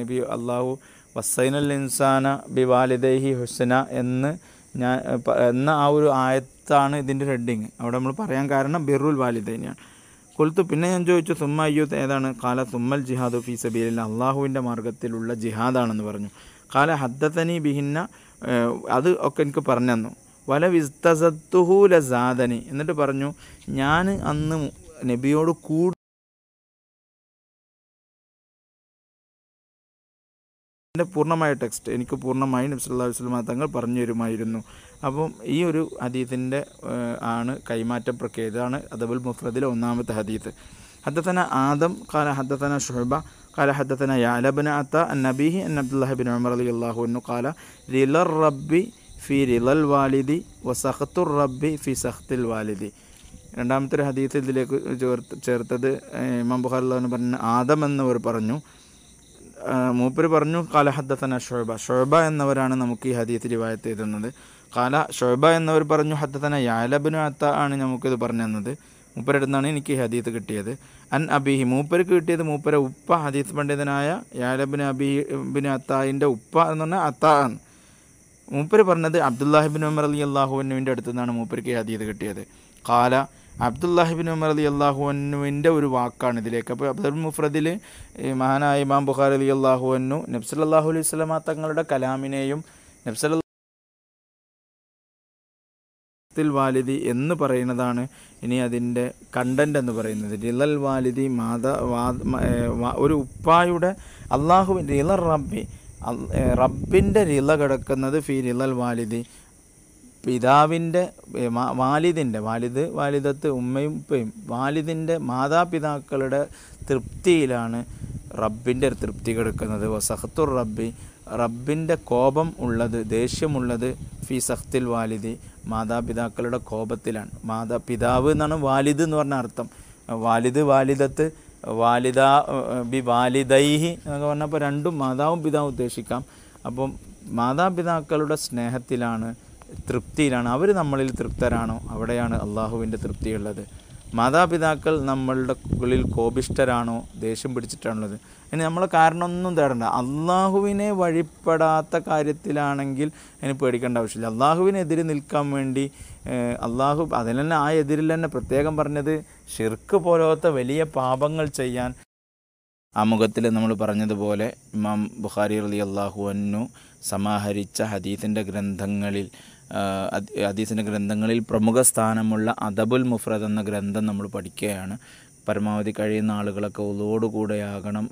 നബി അള്ളാഹു വസൈനൽ ഇൻസാന ബി വാലിദൈഹി ഹുസന എന്ന് ഞാൻ എന്ന ആ ഒരു ആയത്താണ് ഇതിൻ്റെ ഹെഡിങ് അവിടെ നമ്മൾ പറയാൻ കാരണം ബിറുൽ വാലിദൈനെയാണ് കൊളുത്തു പിന്നെ ഞാൻ ചോദിച്ചു സുമ്മ അയ്യൂത്ത് ഏതാണ് കാല സുമ്മൽ ജിഹാദു ഫീ സബീലിൽ അള്ളാഹുവിൻ്റെ മാർഗത്തിലുള്ള ജിഹാദാണെന്ന് പറഞ്ഞു കാല ഹദ്ദത്തനി ബിഹിന്ന അത് ഒക്കെ എനിക്ക് പറഞ്ഞു തന്നു വല വിസ്തസത്തുഹൂല സാധനി എന്നിട്ട് പറഞ്ഞു ഞാൻ അന്ന് നബിയോട് കൂടുതൽ എൻ്റെ പൂർണ്ണമായ ടെക്സ്റ്റ് എനിക്ക് പൂർണ്ണമായി നബ്സുല്ലാ വസ്ലമാ തങ്ങൾ പറഞ്ഞു തരുമായിരുന്നു അപ്പം ഈ ഒരു ഹദീത്തിൻ്റെ ആണ് കൈമാറ്റം പ്രക്രിയ ഇതാണ് അദബുൽ മുഫ്രദിലെ ഒന്നാമത്തെ ഹദീത്ത് ഹദ്ദത്തന ആദം കാല ഹദ്ദത്തന ഷുഹബ കാല ഹദ്ദത്തന യാലബന അത്ത നബീഹി അൻ അബ്ദുല്ലാഹി ബിൻ ഉമർ അലി അള്ളാഹു എന്നു കാല റിലർ റബ്ബി ഫി റിലൽ വാലിദി സഹത്തുർ റബ്ബി ഫി സഹത്തിൽ വാലിദി രണ്ടാമത്തെ ഒരു ഹദീത്ത് ഇതിലേക്ക് ചേർത്ത് ചേർത്തത് ഇമാം ബുഹാർ അള്ളാഹു പറഞ്ഞു ആദം എന്നവർ പറഞ്ഞു മൂപ്പര് പറഞ്ഞു കാല ഹദ്ദത്തന ഷൊബ ഷൊബ എന്നവരാണ് നമുക്ക് ഈ ഹദീത്ത് റിവായത്ത് എഴുതുന്നത് കാല ഷൊബ എന്നവർ പറഞ്ഞു ഹദ്ദത്തന യാലബിനു അത്ത ആണ് നമുക്കിത് പറഞ്ഞു തന്നത് മൂപ്പരടുന്നാണ് എനിക്ക് ഈ ഹദീത്ത് കിട്ടിയത് അൻ അബിഹി മൂപ്പർക്ക് കിട്ടിയത് മൂപ്പര ഉപ്പ ഹദീത്ത് പണ്ഡിതനായ യാലബിൻ അബിബിൻ അത്തായിൻ്റെ ഉപ്പ എന്ന് പറഞ്ഞാൽ അത്ത ആണ് മൂപ്പര് പറഞ്ഞത് അബ്ദുല്ലാഹിബിൻ ഉമർ അലി അള്ളാഹുവിൻ്റെ അടുത്തു നിന്നാണ് മൂപ്പർക്ക് ഈ ഹദീത്ത് കിട്ടിയത് കാല അബ്ദുല്ലാഹിബിൻ ഉമർ അലി അള്ളാഹുവിൻ്റെ ഒരു വാക്കാണ് ഇതിലേക്ക് അപ്പോൾ അബ്ദുൽ മുഫ്രദിൽ മഹാനായ ഇമാം ബുഖാർ അലി അള്ളാഹുവിനു നബ്സലല്ലാഹു അലൈഹി സ്വലമ തങ്ങളുടെ കലാമിനെയും നബ്സല വാലിദി എന്ന് പറയുന്നതാണ് ഇനി അതിൻ്റെ കണ്ടൻ്റ് എന്ന് പറയുന്നത് റിലൽ വാലിദി മാത ഒരു ഉപ്പായുടെ അള്ളാഹുവിൻ്റെ റിലർ റബ്ബി റബ്ബിൻ്റെ റില കിടക്കുന്നത് ഫി റിലൽ വാലിദി പിതാവിൻ്റെ വാലിദിൻ്റെ വാലിദ് വാലിദത്ത് ഉമ്മയും ഉപ്പയും വാലിദിൻ്റെ മാതാപിതാക്കളുടെ തൃപ്തിയിലാണ് റബ്ബിൻ്റെ തൃപ്തി കിടക്കുന്നത് സഹത്തുർ റബ്ബി റബ്ബിൻ്റെ കോപം ഉള്ളത് ദേഷ്യമുള്ളത് ഫി സഹത്തിൽ വാലിദി മാതാപിതാക്കളുടെ കോപത്തിലാണ് മാതാ പിതാവ് എന്നാണ് വാലിദ് എന്ന് പറഞ്ഞ അർത്ഥം വാലിദ് വാലിദത്ത് വാലിദ ബി വാലിദൈഹി എന്നൊക്കെ പറഞ്ഞപ്പോൾ രണ്ടും മാതാവും പിതാവും ഉദ്ദേശിക്കാം അപ്പം മാതാപിതാക്കളുടെ സ്നേഹത്തിലാണ് തൃപ്തിയിലാണ് അവർ നമ്മളിൽ തൃപ്തരാണോ അവിടെയാണ് അള്ളാഹുവിൻ്റെ തൃപ്തിയുള്ളത് മാതാപിതാക്കൾ നമ്മളുടെ ഉള്ളിൽ കോപിഷ്ടരാണോ ദേഷ്യം പിടിച്ചിട്ടാണുള്ളത് ഇനി നമ്മളെ കാരണമൊന്നും തേടണ്ട അള്ളാഹുവിനെ വഴിപ്പെടാത്ത കാര്യത്തിലാണെങ്കിൽ അതിന് പേടിക്കേണ്ട ആവശ്യമില്ല അള്ളാഹുവിനെതിരെ നിൽക്കാൻ വേണ്ടി അള്ളാഹു അതിൽ തന്നെ ആ എതിരിൽ തന്നെ പ്രത്യേകം പറഞ്ഞത് ഷിർക്ക് പോലത്തെ വലിയ പാപങ്ങൾ ചെയ്യാൻ അമുഖത്തിൽ നമ്മൾ പറഞ്ഞതുപോലെ ഇമാം ബുഖാരി റലി അള്ളാഹു അന്നു സമാഹരിച്ച ഹദീത്തിൻ്റെ ഗ്രന്ഥങ്ങളിൽ അദ്ദേഹത്തിൻ്റെ ഗ്രന്ഥങ്ങളിൽ പ്രമുഖ സ്ഥാനമുള്ള അദബുൽ മുഫ്രദ് എന്ന ഗ്രന്ഥം നമ്മൾ പഠിക്കുകയാണ് പരമാവധി കഴിയുന്ന ആളുകളൊക്കെ ഒതുവോടുകൂടെയാകണം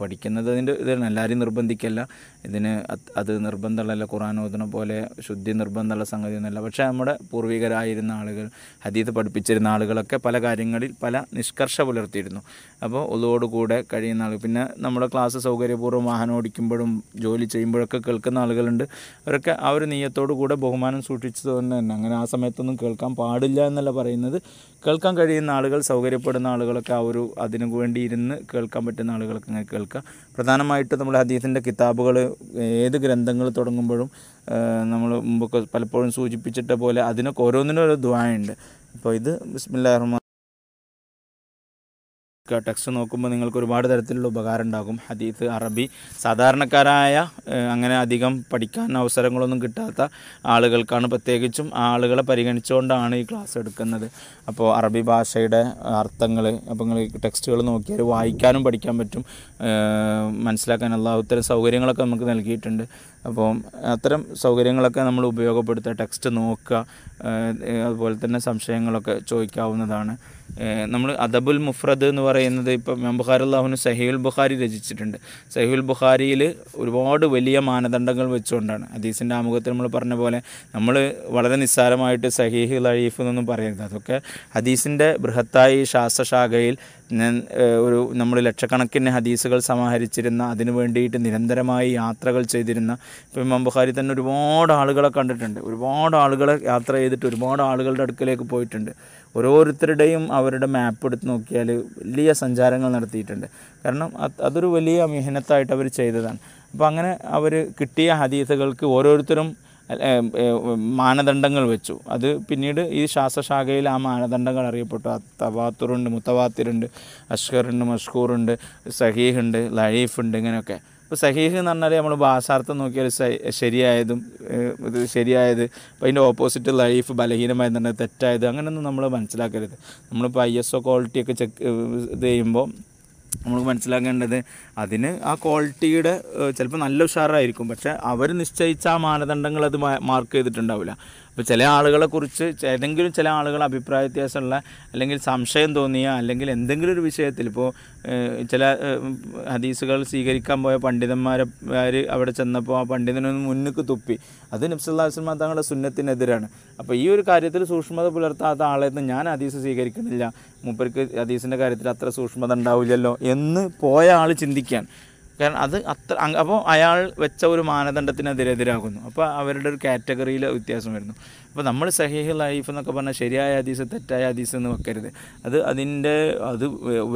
പഠിക്കുന്നതിൻ്റെ ഇതാണ് എല്ലാവരും നിർബന്ധിക്കല്ല ഇതിന് അത് നിർബന്ധമുള്ള ഖുറാൻ ഓതുന്ന പോലെ ശുദ്ധി നിർബന്ധമുള്ള സംഗതിയൊന്നുമല്ല പക്ഷേ നമ്മുടെ പൂർവികരായിരുന്ന ആളുകൾ ഹദീത് പഠിപ്പിച്ചിരുന്ന ആളുകളൊക്കെ പല കാര്യങ്ങളിൽ പല നിഷ്കർഷ പുലർത്തിയിരുന്നു അപ്പോൾ ഒതുവോടുകൂടെ കഴിയുന്ന ആളുകൾ പിന്നെ നമ്മുടെ ക്ലാസ് സൗകര്യപൂർവ്വം വാഹനം ഓടിക്കുമ്പോഴും ജോലി ചെയ്യുമ്പോഴൊക്കെ കേൾക്കുന്ന ആളുകളുണ്ട് അവരൊക്കെ ആ ഒരു നീയത്തോടു കൂടെ ബഹുമാനം സൂക്ഷിച്ചത് തന്നെ അങ്ങനെ ആ സമയത്തൊന്നും കേൾക്കാൻ പാടില്ല എന്നല്ല പറയുന്നത് കേൾക്കാൻ കഴിയുന്ന ആളുകൾ സൗകര്യപ്പെടുന്ന ആളുകളൊക്കെ ആ ഒരു അതിനു വേണ്ടി ഇരുന്ന് കേൾക്കാൻ പറ്റുന്ന ആളുകളൊക്കെ നിങ്ങൾക്ക് കേൾക്കാം പ്രധാനമായിട്ട് നമ്മൾ ഹദീസിൻ്റെ കിതാബുകൾ ഏത് ഗ്രന്ഥങ്ങൾ തുടങ്ങുമ്പോഴും നമ്മൾ മുമ്പൊക്കെ പലപ്പോഴും സൂചിപ്പിച്ചിട്ട പോലെ അതിനൊക്കെ ഓരോന്നിനും ഒരു ദ്വായുണ്ട് അപ്പോൾ ഇത് ബിസ്മില്ലാഹിർമാൻ ടെക്സ്റ്റ് നോക്കുമ്പോൾ നിങ്ങൾക്ക് ഒരുപാട് തരത്തിലുള്ള ഉപകാരം ഉണ്ടാകും ഹദീത്ത് അറബി സാധാരണക്കാരായ അങ്ങനെ അധികം പഠിക്കാൻ അവസരങ്ങളൊന്നും കിട്ടാത്ത ആളുകൾക്കാണ് പ്രത്യേകിച്ചും ആളുകളെ പരിഗണിച്ചുകൊണ്ടാണ് ഈ ക്ലാസ് എടുക്കുന്നത് അപ്പോൾ അറബി ഭാഷയുടെ അർത്ഥങ്ങൾ അപ്പോൾ നിങ്ങൾ ടെക്സ്റ്റുകൾ നോക്കിയാൽ വായിക്കാനും പഠിക്കാൻ പറ്റും മനസ്സിലാക്കാൻ ഉത്തരം സൗകര്യങ്ങളൊക്കെ നമുക്ക് നൽകിയിട്ടുണ്ട് അപ്പോൾ അത്തരം സൗകര്യങ്ങളൊക്കെ നമ്മൾ ഉപയോഗപ്പെടുത്തുക ടെക്സ്റ്റ് നോക്കുക അതുപോലെ തന്നെ സംശയങ്ങളൊക്കെ ചോദിക്കാവുന്നതാണ് നമ്മൾ അദബുൽ മുഫ്രദ് എന്ന് പറയുന്നത് ഇപ്പം മെമ്പുഖാർ അള്ളാഹുന് സഹീൽ ബുഖാരി രചിച്ചിട്ടുണ്ട് സഹീൽ ബുഖാരിയിൽ ഒരുപാട് വലിയ മാനദണ്ഡങ്ങൾ വെച്ചുകൊണ്ടാണ് അദീസിൻ്റെ ആമുഖത്തിൽ നമ്മൾ പറഞ്ഞ പോലെ നമ്മൾ വളരെ നിസ്സാരമായിട്ട് സഹീഹ് ലഴീഫ് എന്നൊന്നും പറയരുത് അതൊക്കെ ഹദീസിൻ്റെ ബൃഹത്തായി ശാസ്ത്രശാഖയിൽ ഒരു നമ്മൾ ലക്ഷക്കണക്കിന് ഹദീസുകൾ സമാഹരിച്ചിരുന്ന അതിനു വേണ്ടിയിട്ട് നിരന്തരമായി യാത്രകൾ ചെയ്തിരുന്ന ഇപ്പോൾ ഇമാം ബുഖാരി തന്നെ ഒരുപാട് ആളുകളെ കണ്ടിട്ടുണ്ട് ഒരുപാട് ആളുകളെ യാത്ര ചെയ്തിട്ട് ഒരുപാട് ആളുകളുടെ അടുക്കലേക്ക് പോയിട്ടുണ്ട് ഓരോരുത്തരുടെയും അവരുടെ മാപ്പ് എടുത്ത് നോക്കിയാൽ വലിയ സഞ്ചാരങ്ങൾ നടത്തിയിട്ടുണ്ട് കാരണം അതൊരു വലിയ മിഹനത്തായിട്ട് അവർ ചെയ്തതാണ് അപ്പോൾ അങ്ങനെ അവർ കിട്ടിയ ഹദീസുകൾക്ക് ഓരോരുത്തരും മാനദണ്ഡങ്ങൾ വെച്ചു അത് പിന്നീട് ഈ ശാസ്ത്രശാഖയിൽ ആ മാനദണ്ഡങ്ങൾ അറിയപ്പെട്ടു തവാത്തുറുണ്ട് മുത്തവാത്തിരുണ്ട് അഷ്കറുണ്ട് മഷ്കൂറുണ്ട് ലൈഫ് ഉണ്ട് ഇങ്ങനെയൊക്കെ ഇപ്പോൾ സഹീഹ് എന്ന് പറഞ്ഞാൽ നമ്മൾ ഭാഷാർത്ഥം നോക്കിയാൽ ശരിയായതും ഇത് ശരിയായത് അപ്പോൾ അതിൻ്റെ ഓപ്പോസിറ്റ് ലൈഫ് ബലഹീനമായതുണ്ട് തെറ്റായത് അങ്ങനെയൊന്നും നമ്മൾ മനസ്സിലാക്കരുത് നമ്മളിപ്പോൾ ഐ എസ് ഒ ക്വാളിറ്റിയൊക്കെ ചെക്ക് ഇത് ചെയ്യുമ്പോൾ നമുക്ക് മനസ്സിലാക്കേണ്ടത് അതിന് ആ ക്വാളിറ്റിയുടെ ചിലപ്പോൾ നല്ല ഉഷാറായിരിക്കും പക്ഷേ അവർ നിശ്ചയിച്ച ആ മാനദണ്ഡങ്ങൾ അത് മാർക്ക് ചെയ്തിട്ടുണ്ടാവില്ല ഇപ്പോൾ ചില ആളുകളെക്കുറിച്ച് ഏതെങ്കിലും ചില ആളുകൾ അഭിപ്രായ വ്യത്യാസമുള്ള അല്ലെങ്കിൽ സംശയം തോന്നിയ അല്ലെങ്കിൽ എന്തെങ്കിലും ഒരു വിഷയത്തിൽ ഇപ്പോൾ ചില ഹദീസുകൾ സ്വീകരിക്കാൻ പോയ പണ്ഡിതന്മാരെ അവിടെ ചെന്നപ്പോൾ ആ പണ്ഡിതനൊന്ന് മുന്നുക്ക് തുപ്പി അത് നബ്സുല്ലാസ്ലമ തങ്ങളുടെ സുന്നത്തിനെതിരാണ് അപ്പോൾ ഈ ഒരു കാര്യത്തിൽ സൂക്ഷ്മത പുലർത്താത്ത ആളെ ഞാൻ ഹദീസ് സ്വീകരിക്കുന്നില്ല മൂപ്പർക്ക് ഹദീസിൻ്റെ കാര്യത്തിൽ അത്ര സൂക്ഷ്മത ഉണ്ടാവില്ലല്ലോ എന്ന് പോയ ആൾ ചിന്തിക്കാൻ കാരണം അത് അത്ര അപ്പോൾ അയാൾ വെച്ച ഒരു മാനദണ്ഡത്തിനെതിരെതിരാകുന്നു അപ്പോൾ അവരുടെ ഒരു കാറ്റഗറിയിൽ വ്യത്യാസം വരുന്നു അപ്പോൾ നമ്മൾ സഹീഹ് ലൈഫ് എന്നൊക്കെ പറഞ്ഞാൽ ശരിയായ അതീസ് തെറ്റായ അതീസ് എന്ന് വെക്കരുത് അത് അതിൻ്റെ അത്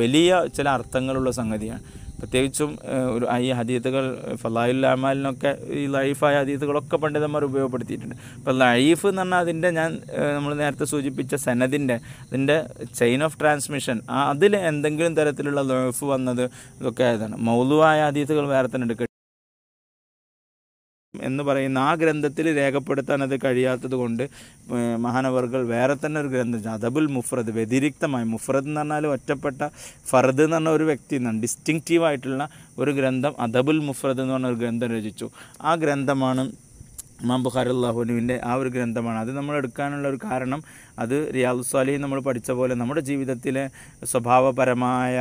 വലിയ ചില അർത്ഥങ്ങളുള്ള സംഗതിയാണ് പ്രത്യേകിച്ചും ഒരു ഈ ഹദീത്തുകൾ ഫലായിൽ അമാലിനൊക്കെ ഈ ലൈഫായ ഹദീത്തുകളൊക്കെ പണ്ഡിതന്മാർ ഉപയോഗപ്പെടുത്തിയിട്ടുണ്ട് അപ്പോൾ ലൈഫ് എന്ന് പറഞ്ഞാൽ അതിൻ്റെ ഞാൻ നമ്മൾ നേരത്തെ സൂചിപ്പിച്ച സനദിൻ്റെ അതിൻ്റെ ചെയിൻ ഓഫ് ട്രാൻസ്മിഷൻ അതിൽ എന്തെങ്കിലും തരത്തിലുള്ള ലൈഫ് വന്നത് ഇതൊക്കെ ആയതാണ് മൗലുവായ ഹദീത്തുകൾ വേറെ തന്നെ എടുക്കുക എന്ന് പറയുന്ന ആ ഗ്രന്ഥത്തിൽ രേഖപ്പെടുത്താൻ അത് കഴിയാത്തത് കൊണ്ട് മഹാനവർകൾ വേറെ തന്നെ ഒരു ഗ്രന്ഥം അതബുൽ മുഫ്രദ് വ്യതിരിക്തമായി മുഫ്രദ് എന്ന് പറഞ്ഞാൽ ഒറ്റപ്പെട്ട ഫർദ് എന്ന് പറഞ്ഞ ഒരു വ്യക്തി എന്നാണ് ഡിസ്റ്റിങ്റ്റീവായിട്ടുള്ള ഒരു ഗ്രന്ഥം അദബുൽ മുഫ്രദ് എന്ന് പറഞ്ഞ ഒരു ഗ്രന്ഥം രചിച്ചു ആ ഗ്രന്ഥമാണ് ഇമാം ബുഖാരുല്ലാഹുനുവിൻ്റെ ആ ഒരു ഗ്രന്ഥമാണ് അത് നമ്മൾ എടുക്കാനുള്ള ഒരു കാരണം അത് റിയാദുസ്വാലി നമ്മൾ പഠിച്ച പോലെ നമ്മുടെ ജീവിതത്തിലെ സ്വഭാവപരമായ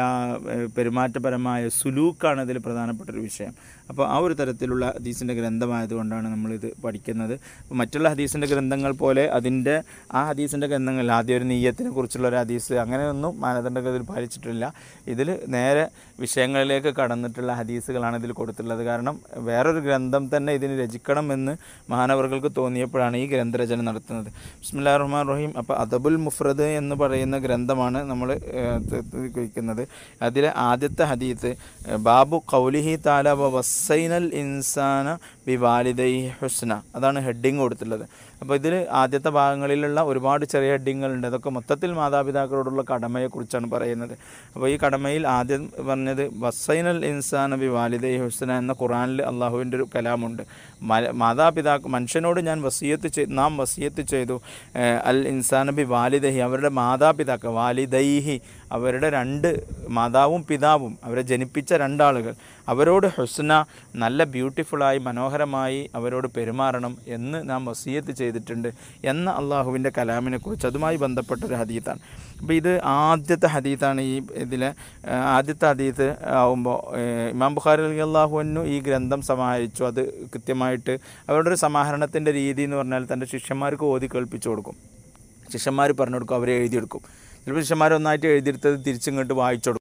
പെരുമാറ്റപരമായ സുലൂക്കാണ് ഇതിൽ പ്രധാനപ്പെട്ട ഒരു വിഷയം അപ്പോൾ ആ ഒരു തരത്തിലുള്ള ഹദീസിൻ്റെ ഗ്രന്ഥമായതുകൊണ്ടാണ് നമ്മളിത് പഠിക്കുന്നത് മറ്റുള്ള ഹദീസിൻ്റെ ഗ്രന്ഥങ്ങൾ പോലെ അതിൻ്റെ ആ ഹദീസിൻ്റെ ഗ്രന്ഥങ്ങൾ ആദ്യം ഒരു നീയത്തിനെ കുറിച്ചുള്ള ഒരു ഹദീസ് അങ്ങനെയൊന്നും മാനദണ്ഡഗതിയിൽ പാലിച്ചിട്ടില്ല ഇതിൽ നേരെ വിഷയങ്ങളിലേക്ക് കടന്നിട്ടുള്ള ഹദീസുകളാണ് ഇതിൽ കൊടുത്തിട്ടുള്ളത് കാരണം വേറൊരു ഗ്രന്ഥം തന്നെ ഇതിന് രചിക്കണമെന്ന് മഹാനവർകൾക്ക് തോന്നിയപ്പോഴാണ് ഈ ഗ്രന്ഥരചന നടത്തുന്നത് ബിസ്മില്ലാ റഹ്മാൻ റഹീം അപ്പോൾ അദബുൽ മുഫ്രദ് എന്ന് പറയുന്ന ഗ്രന്ഥമാണ് നമ്മൾ കഴിക്കുന്നത് അതിലെ ആദ്യത്തെ ഹദീത്ത് ബാബു കൗലിഹി താല വസൈനൽ ഇൻസാന വി വാലിദൈ ഹുസ്ന അതാണ് ഹെഡിങ് കൊടുത്തിട്ടുള്ളത് അപ്പോൾ ഇതിൽ ആദ്യത്തെ ഭാഗങ്ങളിലുള്ള ഒരുപാട് ചെറിയ ഹെഡിങ്ങുകളുണ്ട് അതൊക്കെ മൊത്തത്തിൽ മാതാപിതാക്കളോടുള്ള കടമയെക്കുറിച്ചാണ് പറയുന്നത് അപ്പോൾ ഈ കടമയിൽ ആദ്യം പറഞ്ഞത് വസൈനൽ ഇൻസാൻ ബി വാലിദൈ ഹുസന എന്ന ഖുറാനിൽ അള്ളാഹുവിൻ്റെ ഒരു കലാമുണ്ട് മാതാപിതാക്കൾ മനുഷ്യനോട് ഞാൻ വസീയത്ത് ചെയ്തു നാം വസീയത്ത് ചെയ്തു അൽ ഇൻസാൻ ബി വാലിദഹി അവരുടെ മാതാപിതാക്കൾ വാലിദൈഹി അവരുടെ രണ്ട് മാതാവും പിതാവും അവരെ ജനിപ്പിച്ച രണ്ടാളുകൾ അവരോട് ഹുസ്ന നല്ല ബ്യൂട്ടിഫുള്ളായി മനോഹരമായി അവരോട് പെരുമാറണം എന്ന് നാം വസീയത്ത് ചെയ്തിട്ടുണ്ട് എന്ന അള്ളാഹുവിൻ്റെ കലാമിനെക്കുറിച്ച് അതുമായി ബന്ധപ്പെട്ട ഒരു ഹദീത്താണ് അപ്പോൾ ഇത് ആദ്യത്തെ ഹദീത്താണ് ഈ ഇതിലെ ആദ്യത്തെ ഹദീത്ത് ആവുമ്പോൾ ഇമാം ബുഖാരി അലി അള്ളാഹുവിനു ഈ ഗ്രന്ഥം സമാഹരിച്ചു അത് കൃത്യമായിട്ട് അവരുടെ ഒരു സമാഹരണത്തിൻ്റെ രീതി എന്ന് പറഞ്ഞാൽ തൻ്റെ ശിഷ്യന്മാർക്ക് ഓതി കേൾപ്പിച്ചു കൊടുക്കും ശിഷ്യന്മാർ പറഞ്ഞു കൊടുക്കും അവരെ എഴുതിയെടുക്കും ചിലപ്പോൾ ഒന്നായിട്ട് എഴുതിയെടുത്തത് തിരിച്ചിങ്ങോട്ട് വായിച്ചു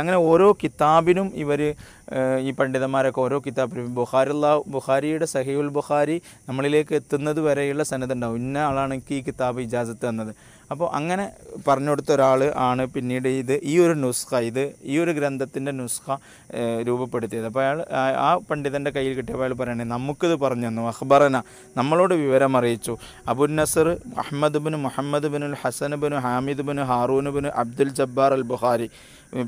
അങ്ങനെ ഓരോ കിതാബിനും ഇവർ ഈ പണ്ഡിതന്മാരൊക്കെ ഓരോ കിതാബിനും ബുഹാരുള്ള ബുഹാരിയുടെ സഹീഉൽ ബുഹാരി നമ്മളിലേക്ക് എത്തുന്നത് വരെയുള്ള ഉണ്ടാവും ഇന്ന ആളാണ് ഈ കിതാബ് ഇജാസത്ത് തന്നത് അപ്പോൾ അങ്ങനെ പറഞ്ഞു കൊടുത്ത ഒരാൾ ആണ് പിന്നീട് ഇത് ഈ ഒരു നുസ്ഖ ഇത് ഈ ഒരു ഗ്രന്ഥത്തിൻ്റെ നുസ്ഖ രൂപപ്പെടുത്തിയത് അപ്പോൾ അയാൾ ആ പണ്ഡിതൻ്റെ കയ്യിൽ കിട്ടിയപ്പോൾ അയാൾ പറയണേ നമുക്കിത് പറഞ്ഞു തന്നു അഹ്ബറന നമ്മളോട് വിവരം അറിയിച്ചു Abul Nasr Ahmad bin Muhammad bin Hasan bin Hamid bin Harun bin Abdul Jabbar al Bukhari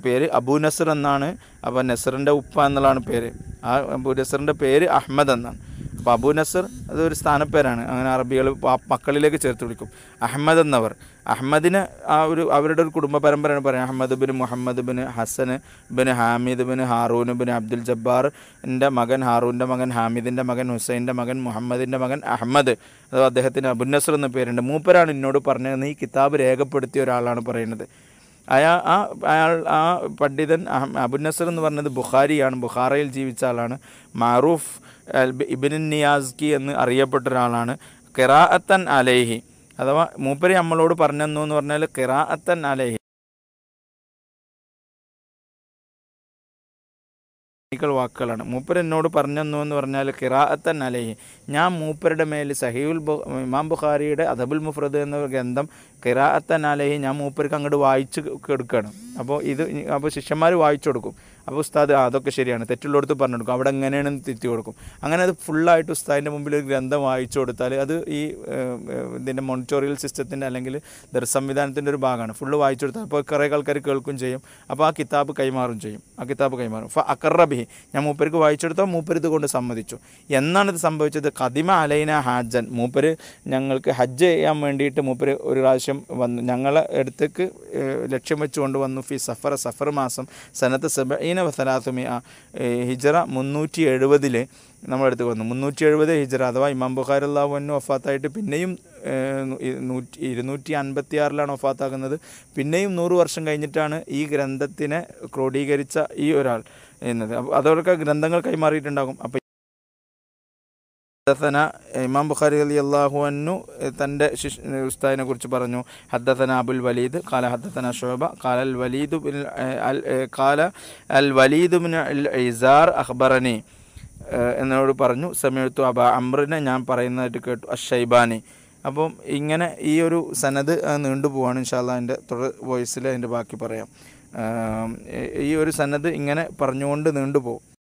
പേര് അബു നസർ എന്നാണ് അപ്പോൾ നസറിൻ്റെ ഉപ്പ എന്നുള്ളതാണ് പേര് ആ അബു നസറിൻ്റെ പേര് അഹമ്മദ് എന്നാണ് ബാബു അബു നസർ അതൊരു സ്ഥാനപ്പേരാണ് അങ്ങനെ അറബികൾ മക്കളിലേക്ക് ചേർത്ത് വിളിക്കും അഹമ്മദ് എന്നവർ അഹമ്മദിന് ആ ഒരു അവരുടെ ഒരു കുടുംബ പരമ്പരയാണ് പറയുന്നത് Ahmad bin Muhammad bin Hasan bin Hamid bin Harun bin Abdul ജബ്ബാറിൻ്റെ മകൻ ഹാറൂൻ്റെ മകൻ ഹാമിദിൻ്റെ മകൻ ഹുസൈൻ്റെ മകൻ മുഹമ്മദിൻ്റെ മകൻ അഹമ്മദ് അതോ അദ്ദേഹത്തിന് നസർ എന്ന പേരുണ്ട് മൂപ്പരാണ് എന്നോട് പറഞ്ഞതെന്ന് ഈ കിതാബ് രേഖപ്പെടുത്തിയ ഒരാളാണ് പറയുന്നത് അയാൾ ആ അയാൾ ആ പണ്ഡിതൻ അബുനസർ എന്ന് പറഞ്ഞത് ബുഖാരിയാണ് ബുഖാറയിൽ ജീവിച്ച ആളാണ് മാറൂഫ് ഇബിൻ നിയാസ്കി എന്ന് അറിയപ്പെട്ട ഒരാളാണ് കിറാഅത്തൻ അലേഹി അഥവാ മൂപ്പരി നമ്മളോട് പറഞ്ഞെന്നു എന്ന് പറഞ്ഞാൽ കിറാഅത്തൻ അലേഹി വാക്കുകളാണ് മൂപ്പർ എന്നോട് പറഞ്ഞെന്നു എന്ന് പറഞ്ഞാൽ കിറാഅത്തൻ അലേഹി ഞാൻ മൂപ്പരുടെ മേൽ സഹീബുൽ ഇമാം ബുഖാരിയുടെ അദബുൽ മുഫ്രദ് എന്ന ഗ്രന്ഥം കിറാഅത്തൻ അലേഹി ഞാൻ മൂപ്പർക്ക് അങ്ങോട്ട് വായിച്ച് കൊടുക്കുകയാണ് അപ്പോൾ ഇത് അപ്പോൾ ശിഷ്യന്മാർ വായിച്ചു കൊടുക്കും അപ്പോൾ ഉസ്താദ് അതൊക്കെ ശരിയാണ് തെറ്റുള്ളടത്ത് പറഞ്ഞു കൊടുക്കും അവിടെ എങ്ങനെയാണെന്ന് തിരുത്തി കൊടുക്കും അങ്ങനെ അത് ഫുള്ളായിട്ട് ഉസ്താദിൻ്റെ മുമ്പിൽ ഒരു ഗ്രന്ഥം വായിച്ചു കൊടുത്താൽ അത് ഈ ഇതിൻ്റെ മോണിറ്റോറിയൽ സിസ്റ്റത്തിൻ്റെ അല്ലെങ്കിൽ ദർ ഒരു ഭാഗമാണ് ഫുള്ള് വായിച്ചു കൊടുത്താൽ അപ്പോൾ കുറേ ആൾക്കാർ കേൾക്കും ചെയ്യും അപ്പോൾ ആ കിതാബ് കൈമാറും ചെയ്യും ആ കിതാബ് കൈമാറും അപ്പോൾ അക്കറബിഹി ഞാൻ മൂപ്പർക്ക് കൊടുത്താൽ മൂപ്പർ ഇതുകൊണ്ട് സമ്മതിച്ചു എന്നാണിത് സംഭവിച്ചത് കദിമ അലൈന ഹാജൻ മൂപ്പർ ഞങ്ങൾക്ക് ഹജ്ജ് ചെയ്യാൻ വേണ്ടിയിട്ട് മൂപ്പര് ഒരു പ്രാവശ്യം വന്നു ഞങ്ങളെ അടുത്തേക്ക് ലക്ഷ്യം വെച്ചുകൊണ്ട് വന്നു ഫി സഫർ സഫർ മാസം സനത്ത് സബ ഈ സമനീന വസലാസുമി ആ ഹിജറ മുന്നൂറ്റി എഴുപതിൽ നമ്മളെടുത്ത് വന്നു മുന്നൂറ്റി എഴുപത് ഹിജറ അഥവാ ഇമാം ബുഖാരുല്ലാ വന്നു ഒഫാത്തായിട്ട് പിന്നെയും നൂറ്റി ഇരുന്നൂറ്റി അൻപത്തി ആറിലാണ് ഒഫാത്താകുന്നത് പിന്നെയും നൂറ് വർഷം കഴിഞ്ഞിട്ടാണ് ഈ ഗ്രന്ഥത്തിനെ ക്രോഡീകരിച്ച ഈ ഒരാൾ എന്നത് അപ്പോൾ അതോടൊക്കെ ഗ്രന്ഥങ്ങൾ കൈമാറിയിട്ടുണ്ടാകും അപ്പോൾ ഹദ്ദസന ഇമാം ബുഖാരി അലി അള്ളാഹു അന്നു തൻ്റെ ശിഷ് ഉസ്താദിനെ കുറിച്ച് പറഞ്ഞു ഹദ്ദസന അബുൽ വലീദ് കാല ഹദ്ദസന ഷോബ കാല അൽ വലീദ് ബിൻ അൽ കാല അൽ വലീദ് ബിൻ അൽ ഇസാർ അഹ്ബറനി എന്നോട് പറഞ്ഞു സമയത്തു അബ അമ്രനെ ഞാൻ പറയുന്നതായിട്ട് കേട്ടു അഷൈബാനി അപ്പം ഇങ്ങനെ ഈ ഒരു സനത് പോവാണ് ഇൻഷാല്ല എൻ്റെ തുടർ വോയിസിൽ അതിൻ്റെ ബാക്കി പറയാം ഈ ഒരു സന്നദ്ധ ഇങ്ങനെ പറഞ്ഞുകൊണ്ട് നീണ്ടുപോകും